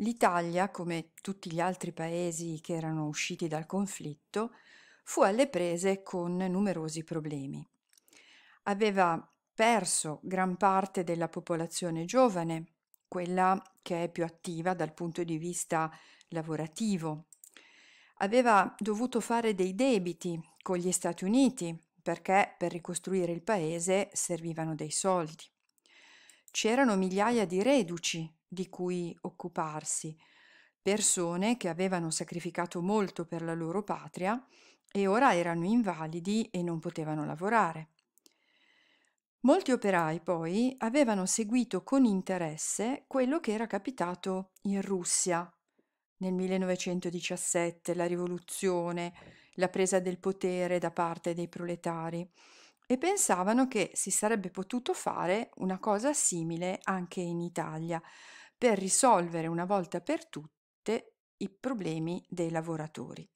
L'Italia, come tutti gli altri paesi che erano usciti dal conflitto, fu alle prese con numerosi problemi. Aveva perso gran parte della popolazione giovane, quella che è più attiva dal punto di vista lavorativo. Aveva dovuto fare dei debiti con gli Stati Uniti perché per ricostruire il paese servivano dei soldi. C'erano migliaia di reduci di cui occuparsi, persone che avevano sacrificato molto per la loro patria e ora erano invalidi e non potevano lavorare. Molti operai poi avevano seguito con interesse quello che era capitato in Russia nel 1917, la rivoluzione, la presa del potere da parte dei proletari e pensavano che si sarebbe potuto fare una cosa simile anche in Italia, per risolvere una volta per tutte i problemi dei lavoratori.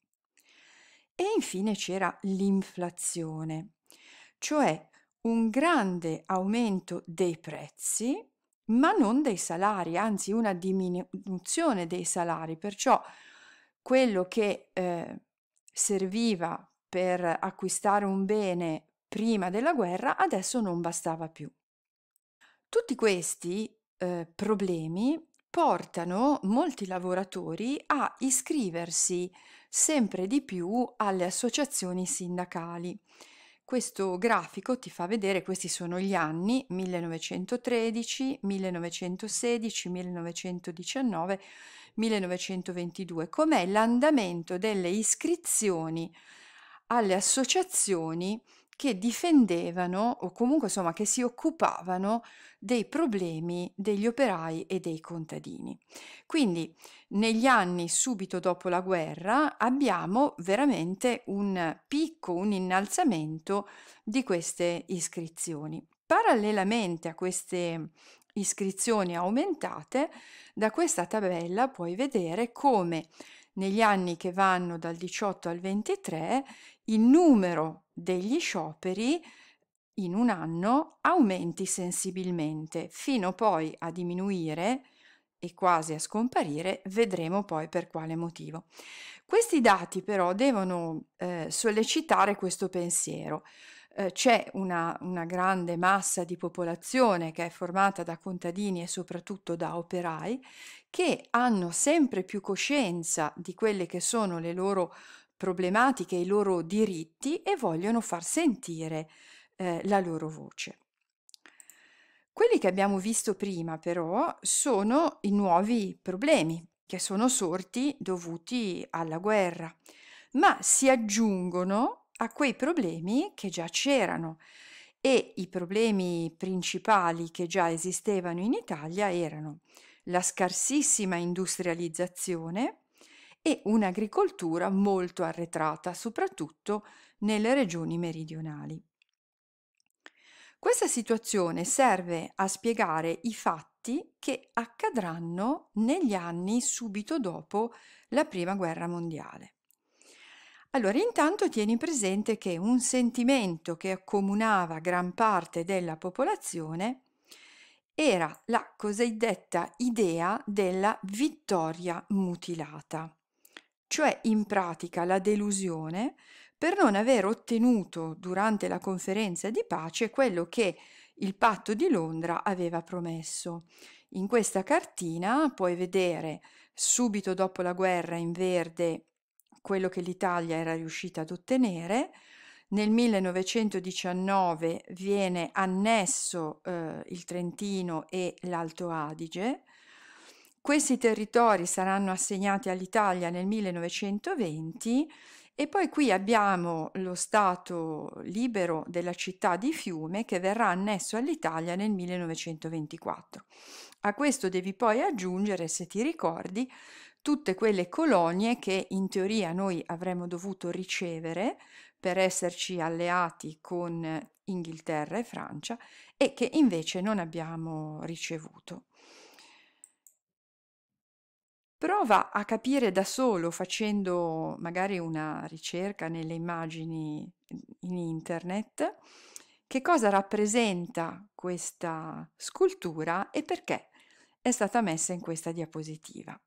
E infine c'era l'inflazione, cioè un grande aumento dei prezzi, ma non dei salari, anzi una diminuzione dei salari, perciò quello che eh, serviva per acquistare un bene prima della guerra adesso non bastava più. Tutti questi eh, problemi portano molti lavoratori a iscriversi sempre di più alle associazioni sindacali. Questo grafico ti fa vedere, questi sono gli anni 1913, 1916, 1919, 1922, com'è l'andamento delle iscrizioni alle associazioni che difendevano o comunque insomma che si occupavano dei problemi degli operai e dei contadini. Quindi negli anni subito dopo la guerra abbiamo veramente un picco, un innalzamento di queste iscrizioni. Parallelamente a queste iscrizioni aumentate, da questa tabella puoi vedere come negli anni che vanno dal 18 al 23 il numero degli scioperi in un anno aumenti sensibilmente fino poi a diminuire e quasi a scomparire, vedremo poi per quale motivo. Questi dati però devono eh, sollecitare questo pensiero. Eh, c'è una, una grande massa di popolazione che è formata da contadini e soprattutto da operai che hanno sempre più coscienza di quelle che sono le loro problematiche, i loro diritti e vogliono far sentire eh, la loro voce. Quelli che abbiamo visto prima però sono i nuovi problemi che sono sorti dovuti alla guerra, ma si aggiungono a quei problemi che già c'erano e i problemi principali che già esistevano in Italia erano la scarsissima industrializzazione e un'agricoltura molto arretrata, soprattutto nelle regioni meridionali. Questa situazione serve a spiegare i fatti che accadranno negli anni subito dopo la Prima Guerra Mondiale. Allora, intanto tieni presente che un sentimento che accomunava gran parte della popolazione era la cosiddetta idea della vittoria mutilata, cioè in pratica la delusione per non aver ottenuto durante la conferenza di pace quello che il patto di Londra aveva promesso. In questa cartina puoi vedere subito dopo la guerra in verde quello che l'Italia era riuscita ad ottenere. Nel 1919 viene annesso eh, il Trentino e l'Alto Adige. Questi territori saranno assegnati all'Italia nel 1920 e poi qui abbiamo lo Stato libero della città di Fiume che verrà annesso all'Italia nel 1924. A questo devi poi aggiungere, se ti ricordi, tutte quelle colonie che in teoria noi avremmo dovuto ricevere per esserci alleati con Inghilterra e Francia e che invece non abbiamo ricevuto. Prova a capire da solo facendo magari una ricerca nelle immagini in internet che cosa rappresenta questa scultura e perché è stata messa in questa diapositiva.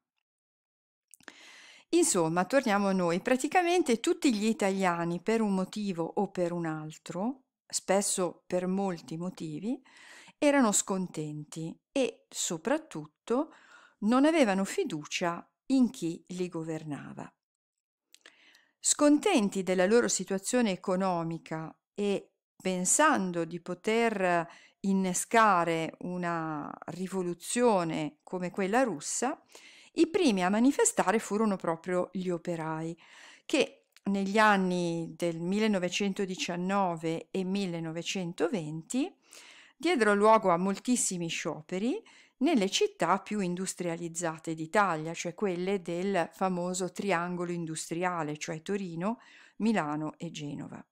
Insomma, torniamo a noi, praticamente tutti gli italiani per un motivo o per un altro, spesso per molti motivi, erano scontenti e soprattutto non avevano fiducia in chi li governava. Scontenti della loro situazione economica e pensando di poter innescare una rivoluzione come quella russa, i primi a manifestare furono proprio gli operai, che negli anni del 1919 e 1920 diedero luogo a moltissimi scioperi nelle città più industrializzate d'Italia, cioè quelle del famoso triangolo industriale, cioè Torino, Milano e Genova.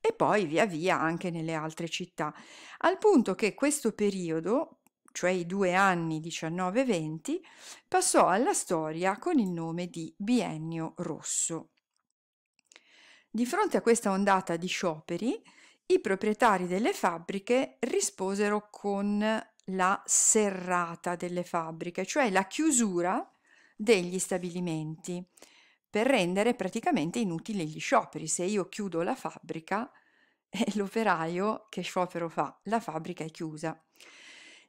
E poi via via anche nelle altre città, al punto che questo periodo cioè i due anni 19-20, passò alla storia con il nome di Biennio Rosso. Di fronte a questa ondata di scioperi, i proprietari delle fabbriche risposero con la serrata delle fabbriche, cioè la chiusura degli stabilimenti, per rendere praticamente inutili gli scioperi. Se io chiudo la fabbrica, l'operaio che sciopero fa? La fabbrica è chiusa.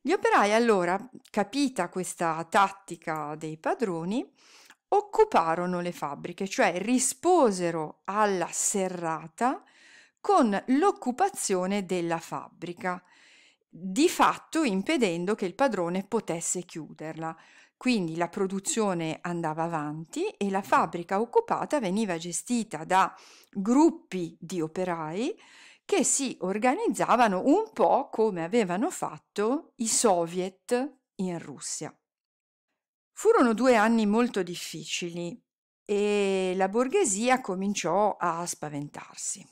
Gli operai allora, capita questa tattica dei padroni, occuparono le fabbriche, cioè risposero alla serrata con l'occupazione della fabbrica, di fatto impedendo che il padrone potesse chiuderla. Quindi la produzione andava avanti e la fabbrica occupata veniva gestita da gruppi di operai che si organizzavano un po' come avevano fatto i soviet in Russia. Furono due anni molto difficili e la borghesia cominciò a spaventarsi.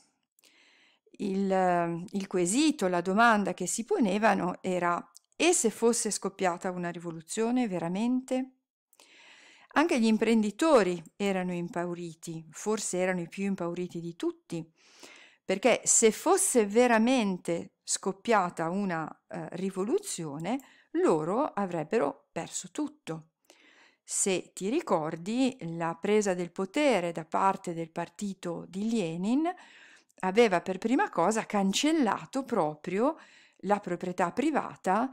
Il, il quesito, la domanda che si ponevano era e se fosse scoppiata una rivoluzione veramente? Anche gli imprenditori erano impauriti, forse erano i più impauriti di tutti, perché se fosse veramente scoppiata una eh, rivoluzione, loro avrebbero perso tutto. Se ti ricordi, la presa del potere da parte del partito di Lenin aveva per prima cosa cancellato proprio la proprietà privata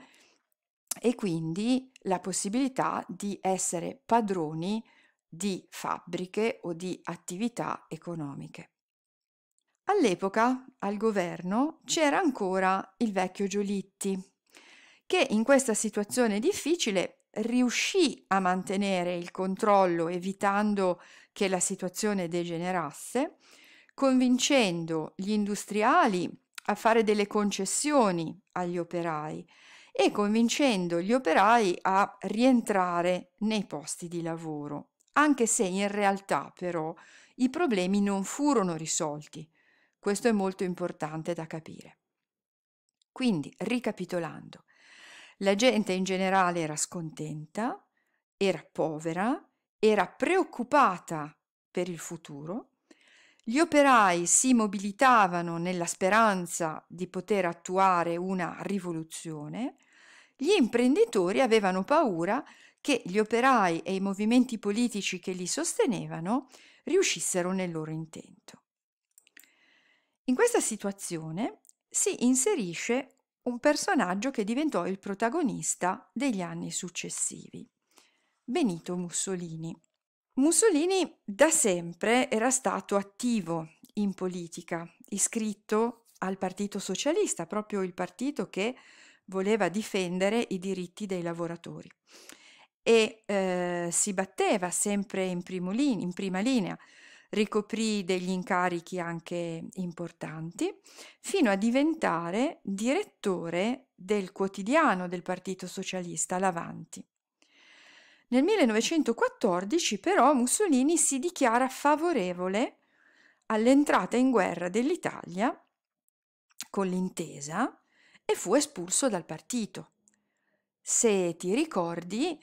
e quindi la possibilità di essere padroni di fabbriche o di attività economiche. All'epoca al governo c'era ancora il vecchio Giolitti, che in questa situazione difficile riuscì a mantenere il controllo evitando che la situazione degenerasse, convincendo gli industriali a fare delle concessioni agli operai e convincendo gli operai a rientrare nei posti di lavoro, anche se in realtà però i problemi non furono risolti, questo è molto importante da capire. Quindi, ricapitolando, la gente in generale era scontenta, era povera, era preoccupata per il futuro, gli operai si mobilitavano nella speranza di poter attuare una rivoluzione, gli imprenditori avevano paura che gli operai e i movimenti politici che li sostenevano riuscissero nel loro intento. In questa situazione si inserisce un personaggio che diventò il protagonista degli anni successivi, Benito Mussolini. Mussolini da sempre era stato attivo in politica, iscritto al Partito Socialista, proprio il partito che voleva difendere i diritti dei lavoratori e eh, si batteva sempre in, in prima linea ricoprì degli incarichi anche importanti, fino a diventare direttore del quotidiano del Partito Socialista, l'Avanti. Nel 1914 però Mussolini si dichiara favorevole all'entrata in guerra dell'Italia con l'intesa e fu espulso dal partito. Se ti ricordi,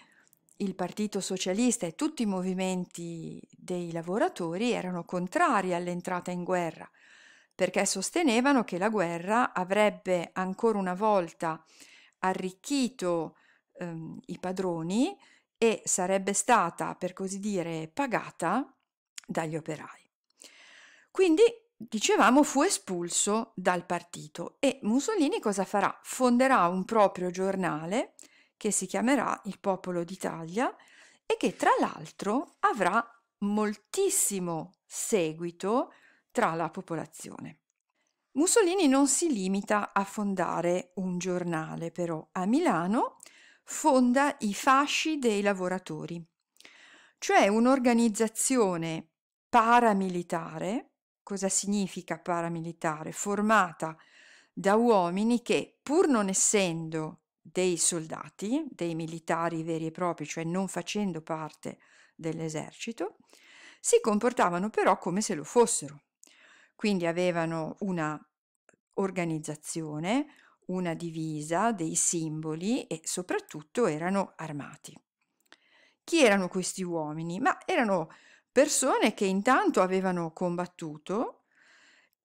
il Partito Socialista e tutti i movimenti dei lavoratori erano contrari all'entrata in guerra, perché sostenevano che la guerra avrebbe ancora una volta arricchito ehm, i padroni e sarebbe stata, per così dire, pagata dagli operai. Quindi, dicevamo, fu espulso dal partito e Mussolini cosa farà? Fonderà un proprio giornale che si chiamerà Il popolo d'Italia e che tra l'altro avrà moltissimo seguito tra la popolazione. Mussolini non si limita a fondare un giornale, però a Milano fonda i fasci dei lavoratori, cioè un'organizzazione paramilitare, cosa significa paramilitare? Formata da uomini che, pur non essendo dei soldati, dei militari veri e propri, cioè non facendo parte dell'esercito, si comportavano però come se lo fossero. Quindi avevano una organizzazione, una divisa, dei simboli e soprattutto erano armati. Chi erano questi uomini? Ma erano persone che intanto avevano combattuto,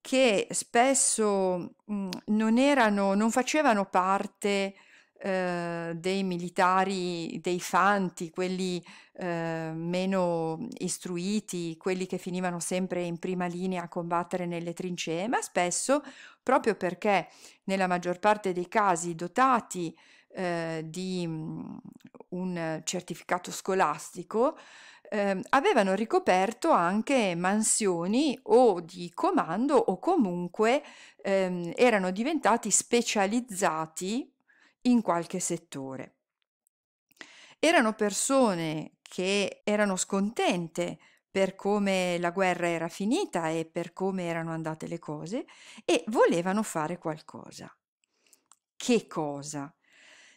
che spesso mh, non, erano, non facevano parte eh, dei militari, dei fanti, quelli eh, meno istruiti, quelli che finivano sempre in prima linea a combattere nelle trincee, ma spesso, proprio perché nella maggior parte dei casi dotati eh, di mm, un certificato scolastico, ehm, avevano ricoperto anche mansioni o di comando o comunque ehm, erano diventati specializzati in qualche settore. Erano persone che erano scontente per come la guerra era finita e per come erano andate le cose e volevano fare qualcosa. Che cosa?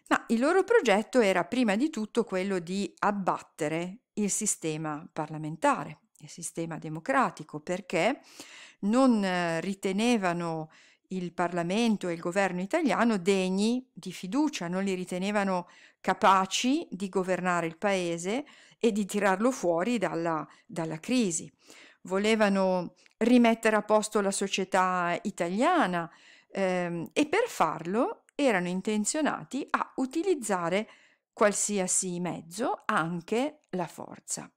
Ma il loro progetto era prima di tutto quello di abbattere il sistema parlamentare, il sistema democratico, perché non eh, ritenevano il Parlamento e il governo italiano degni di fiducia, non li ritenevano capaci di governare il paese e di tirarlo fuori dalla, dalla crisi. Volevano rimettere a posto la società italiana ehm, e per farlo erano intenzionati a utilizzare qualsiasi mezzo, anche la forza.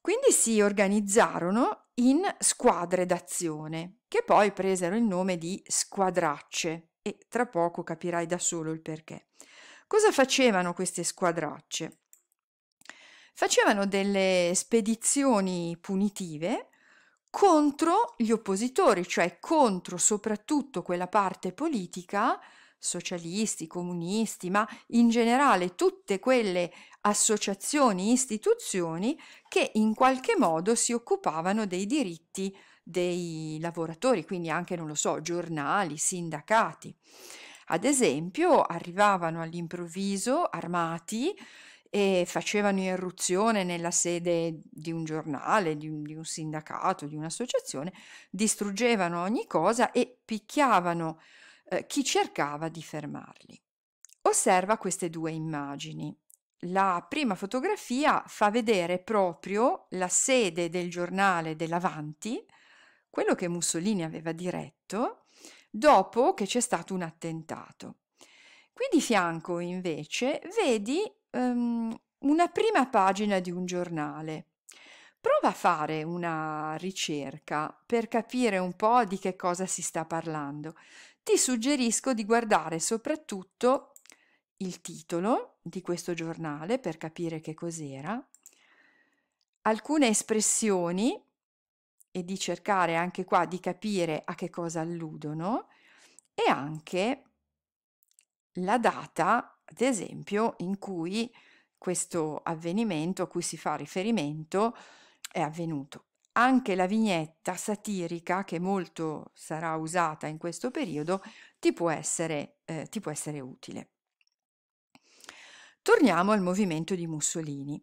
Quindi si organizzarono in squadre d'azione, che poi presero il nome di squadracce e tra poco capirai da solo il perché. Cosa facevano queste squadracce? Facevano delle spedizioni punitive contro gli oppositori, cioè contro soprattutto quella parte politica socialisti, comunisti, ma in generale tutte quelle associazioni, istituzioni che in qualche modo si occupavano dei diritti dei lavoratori, quindi anche, non lo so, giornali, sindacati. Ad esempio, arrivavano all'improvviso armati e facevano irruzione nella sede di un giornale, di un, di un sindacato, di un'associazione, distruggevano ogni cosa e picchiavano eh, chi cercava di fermarli. Osserva queste due immagini. La prima fotografia fa vedere proprio la sede del giornale dell'Avanti, quello che Mussolini aveva diretto, dopo che c'è stato un attentato. Qui di fianco invece vedi um, una prima pagina di un giornale Prova a fare una ricerca per capire un po' di che cosa si sta parlando. Ti suggerisco di guardare soprattutto il titolo di questo giornale per capire che cos'era, alcune espressioni e di cercare anche qua di capire a che cosa alludono e anche la data, ad esempio, in cui questo avvenimento a cui si fa riferimento è avvenuto. Anche la vignetta satirica, che molto sarà usata in questo periodo, ti può essere, eh, ti può essere utile. Torniamo al movimento di Mussolini.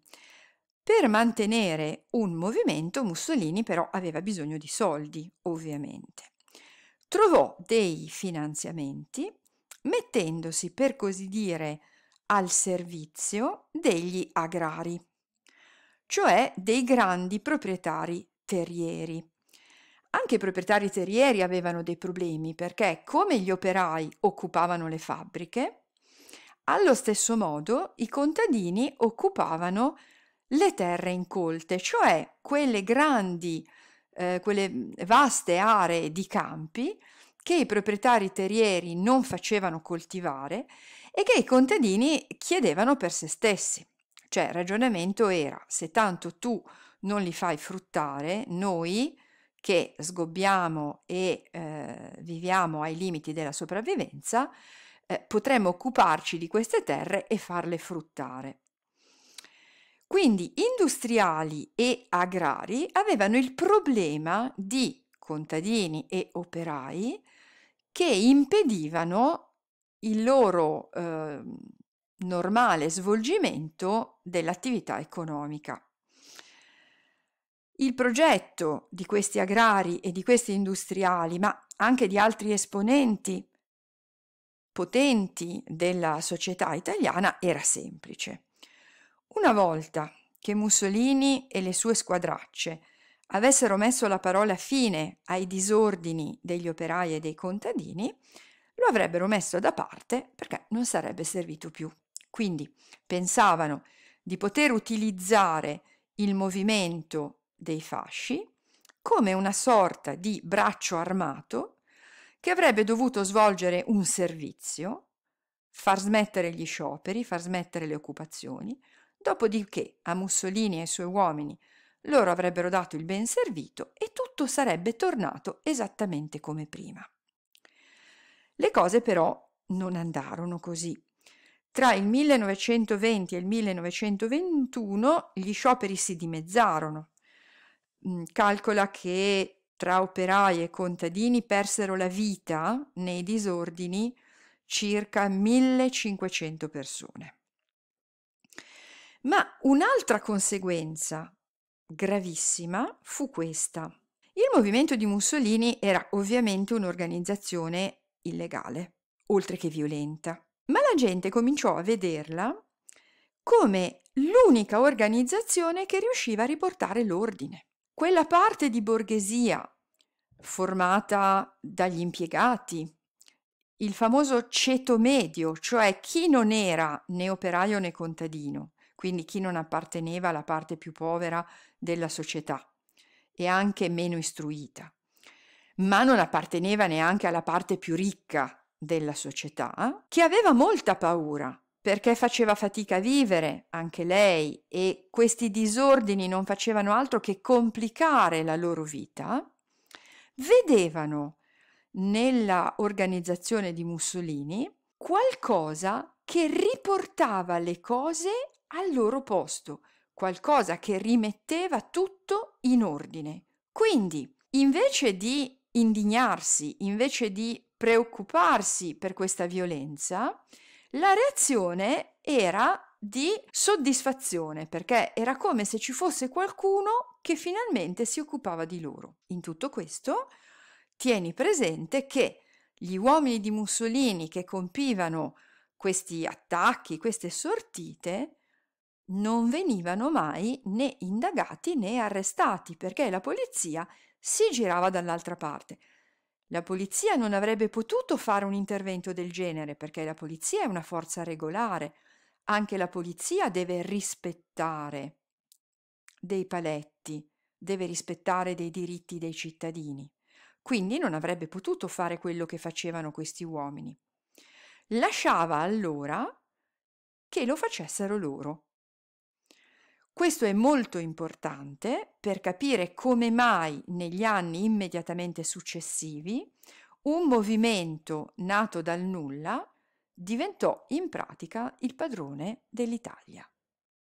Per mantenere un movimento Mussolini però aveva bisogno di soldi, ovviamente. Trovò dei finanziamenti mettendosi per così dire al servizio degli agrari cioè dei grandi proprietari terrieri. Anche i proprietari terrieri avevano dei problemi perché come gli operai occupavano le fabbriche, allo stesso modo i contadini occupavano le terre incolte, cioè quelle grandi, eh, quelle vaste aree di campi che i proprietari terrieri non facevano coltivare e che i contadini chiedevano per se stessi. Cioè il ragionamento era se tanto tu non li fai fruttare, noi che sgobbiamo e eh, viviamo ai limiti della sopravvivenza, eh, potremmo occuparci di queste terre e farle fruttare. Quindi industriali e agrari avevano il problema di contadini e operai che impedivano il loro eh, normale svolgimento dell'attività economica. Il progetto di questi agrari e di questi industriali, ma anche di altri esponenti potenti della società italiana, era semplice. Una volta che Mussolini e le sue squadracce avessero messo la parola fine ai disordini degli operai e dei contadini, lo avrebbero messo da parte perché non sarebbe servito più. Quindi pensavano di poter utilizzare il movimento dei fasci come una sorta di braccio armato che avrebbe dovuto svolgere un servizio, far smettere gli scioperi, far smettere le occupazioni, dopodiché a Mussolini e ai suoi uomini loro avrebbero dato il ben servito e tutto sarebbe tornato esattamente come prima. Le cose però non andarono così. Tra il 1920 e il 1921 gli scioperi si dimezzarono. Mm, calcola che tra operai e contadini persero la vita nei disordini circa 1500 persone. Ma un'altra conseguenza gravissima fu questa. Il movimento di Mussolini era ovviamente un'organizzazione illegale, oltre che violenta ma la gente cominciò a vederla come l'unica organizzazione che riusciva a riportare l'ordine. Quella parte di borghesia formata dagli impiegati, il famoso ceto medio, cioè chi non era né operaio né contadino, quindi chi non apparteneva alla parte più povera della società e anche meno istruita, ma non apparteneva neanche alla parte più ricca della società, che aveva molta paura perché faceva fatica a vivere anche lei e questi disordini non facevano altro che complicare la loro vita, vedevano nella organizzazione di Mussolini qualcosa che riportava le cose al loro posto, qualcosa che rimetteva tutto in ordine. Quindi, invece di indignarsi, invece di preoccuparsi per questa violenza, la reazione era di soddisfazione, perché era come se ci fosse qualcuno che finalmente si occupava di loro. In tutto questo, tieni presente che gli uomini di Mussolini che compivano questi attacchi, queste sortite, non venivano mai né indagati né arrestati perché la polizia si girava dall'altra parte. La polizia non avrebbe potuto fare un intervento del genere perché la polizia è una forza regolare. Anche la polizia deve rispettare dei paletti, deve rispettare dei diritti dei cittadini. Quindi non avrebbe potuto fare quello che facevano questi uomini. Lasciava allora che lo facessero loro. Questo è molto importante per capire come mai negli anni immediatamente successivi un movimento nato dal nulla diventò in pratica il padrone dell'Italia.